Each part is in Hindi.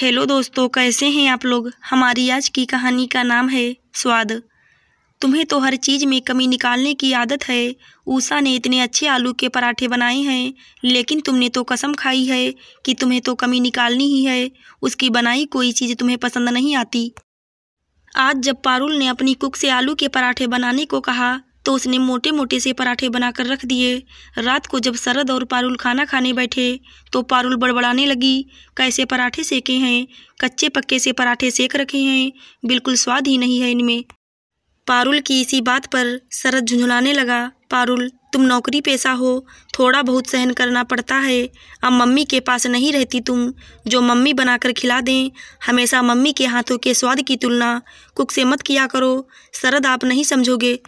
हेलो दोस्तों कैसे हैं आप लोग हमारी आज की कहानी का नाम है स्वाद तुम्हें तो हर चीज़ में कमी निकालने की आदत है ऊषा ने इतने अच्छे आलू के पराठे बनाए हैं लेकिन तुमने तो कसम खाई है कि तुम्हें तो कमी निकालनी ही है उसकी बनाई कोई चीज़ तुम्हें पसंद नहीं आती आज जब पारुल ने अपनी कुक से आलू के पराठे बनाने को कहा तो उसने मोटे मोटे से पराठे बनाकर रख दिए रात को जब शरद और पारुल खाना खाने बैठे तो पारुल बड़बड़ाने लगी कैसे पराठे सेके हैं कच्चे पक्के से पराठे सेक रखे हैं बिल्कुल स्वाद ही नहीं है इनमें पारुल की इसी बात पर शरद झुंझुलाने लगा पारुल तुम नौकरी पेशा हो थोड़ा बहुत सहन करना पड़ता है अब मम्मी के पास नहीं रहती तुम जो मम्मी बनाकर खिला दें हमेशा मम्मी के हाथों के स्वाद की तुलना कुक से मत किया करो शरद आप नहीं समझोगे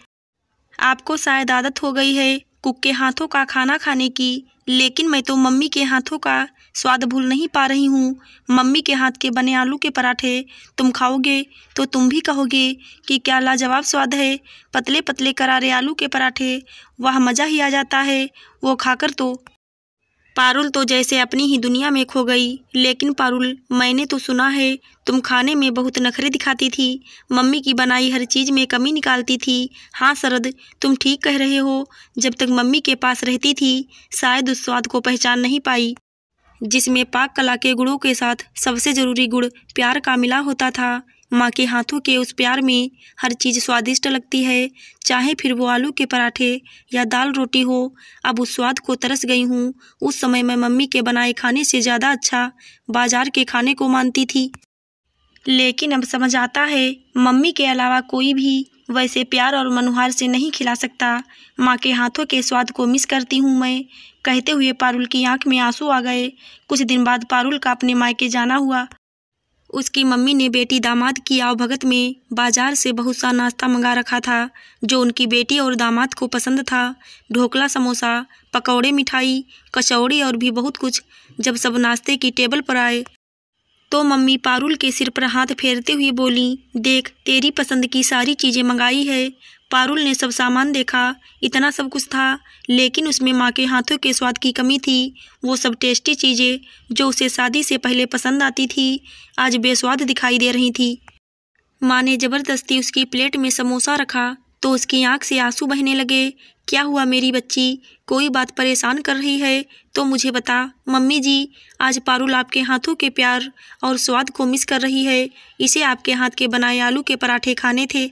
आपको शायद आदत हो गई है कुक के हाथों का खाना खाने की लेकिन मैं तो मम्मी के हाथों का स्वाद भूल नहीं पा रही हूँ मम्मी के हाथ के बने आलू के पराठे तुम खाओगे तो तुम भी कहोगे कि क्या लाजवाब स्वाद है पतले पतले करारे आलू के पराठे वह मज़ा ही आ जाता है वो खाकर तो पारुल तो जैसे अपनी ही दुनिया में खो गई लेकिन पारुल मैंने तो सुना है तुम खाने में बहुत नखरे दिखाती थी मम्मी की बनाई हर चीज़ में कमी निकालती थी हाँ शरद तुम ठीक कह रहे हो जब तक मम्मी के पास रहती थी शायद उस स्वाद को पहचान नहीं पाई जिसमें पाक कला के गुड़ों के साथ सबसे ज़रूरी गुड़ प्यार का मिला होता था माँ के हाथों के उस प्यार में हर चीज़ स्वादिष्ट लगती है चाहे फिर वो आलू के पराठे या दाल रोटी हो अब उस स्वाद को तरस गई हूँ उस समय मैं मम्मी के बनाए खाने से ज़्यादा अच्छा बाजार के खाने को मानती थी लेकिन अब समझ आता है मम्मी के अलावा कोई भी वैसे प्यार और मनुहार से नहीं खिला सकता माँ के हाथों के स्वाद को मिस करती हूँ मैं कहते हुए पारुल की आंख में आंसू आ गए कुछ दिन बाद पारुल का अपने मायके जाना हुआ उसकी मम्मी ने बेटी दामाद की आवभगत में बाजार से बहुत सा नाश्ता मंगा रखा था जो उनकी बेटी और दामाद को पसंद था ढोकला समोसा पकौड़े मिठाई कचौड़ी और भी बहुत कुछ जब सब नाश्ते की टेबल पर आए तो मम्मी पारुल के सिर पर हाथ फेरते हुए बोली देख तेरी पसंद की सारी चीज़ें मंगाई है पारुल ने सब सामान देखा इतना सब कुछ था लेकिन उसमें माँ के हाथों के स्वाद की कमी थी वो सब टेस्टी चीज़ें जो उसे शादी से पहले पसंद आती थी आज बेस्वाद दिखाई दे रही थी माँ ने ज़बरदस्ती उसकी प्लेट में समोसा रखा तो उसकी आंख से आंसू बहने लगे क्या हुआ मेरी बच्ची कोई बात परेशान कर रही है तो मुझे बता मम्मी जी आज पारुल आपके हाथों के प्यार और स्वाद को मिस कर रही है इसे आपके हाथ के बनाए आलू के पराठे खाने थे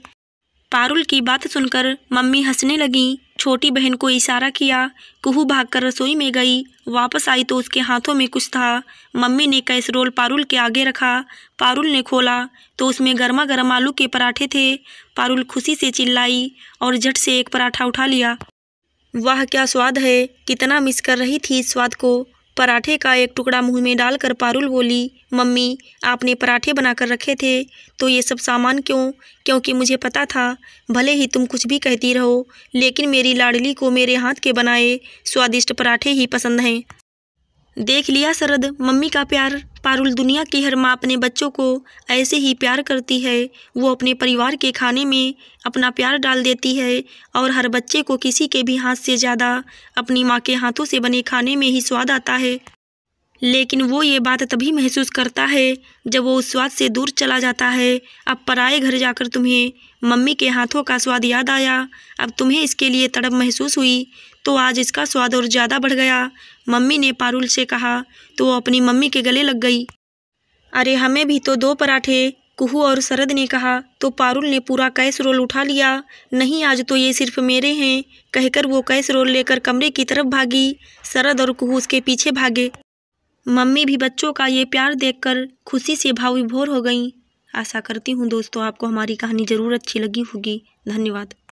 पारुल की बात सुनकर मम्मी हंसने लगी छोटी बहन को इशारा किया कुहू भागकर रसोई में गई वापस आई तो उसके हाथों में कुछ था मम्मी ने कैसरोल पारुल के आगे रखा पारुल ने खोला तो उसमें गर्मा गर्म आलू के पराठे थे पारुल खुशी से चिल्लाई और झट से एक पराठा उठा लिया वह क्या स्वाद है कितना मिस कर रही थी इस स्वाद को पराठे का एक टुकड़ा मुंह में डालकर पारुल बोली मम्मी आपने पराठे बनाकर रखे थे तो ये सब सामान क्यों क्योंकि मुझे पता था भले ही तुम कुछ भी कहती रहो लेकिन मेरी लाडली को मेरे हाथ के बनाए स्वादिष्ट पराठे ही पसंद हैं देख लिया सरद मम्मी का प्यार पारुल दुनिया की हर माँ अपने बच्चों को ऐसे ही प्यार करती है वो अपने परिवार के खाने में अपना प्यार डाल देती है और हर बच्चे को किसी के भी हाथ से ज़्यादा अपनी माँ के हाथों से बने खाने में ही स्वाद आता है लेकिन वो ये बात तभी महसूस करता है जब वो उस स्वाद से दूर चला जाता है अब पराए घर जाकर तुम्हें मम्मी के हाथों का स्वाद याद आया अब तुम्हें इसके लिए तड़प महसूस हुई तो आज इसका स्वाद और ज़्यादा बढ़ गया मम्मी ने पारुल से कहा तो वो अपनी मम्मी के गले लग गई अरे हमें भी तो दो पराठे कुहू और शरद ने कहा तो पारुल ने पूरा कैश रोल उठा लिया नहीं आज तो ये सिर्फ मेरे हैं कहकर वो कैश रोल लेकर कमरे की तरफ भागी शरद और कुहू उसके पीछे भागे मम्मी भी बच्चों का ये प्यार देखकर खुशी से भाव विभोर हो गई आशा करती हूँ दोस्तों आपको हमारी कहानी ज़रूर अच्छी लगी होगी धन्यवाद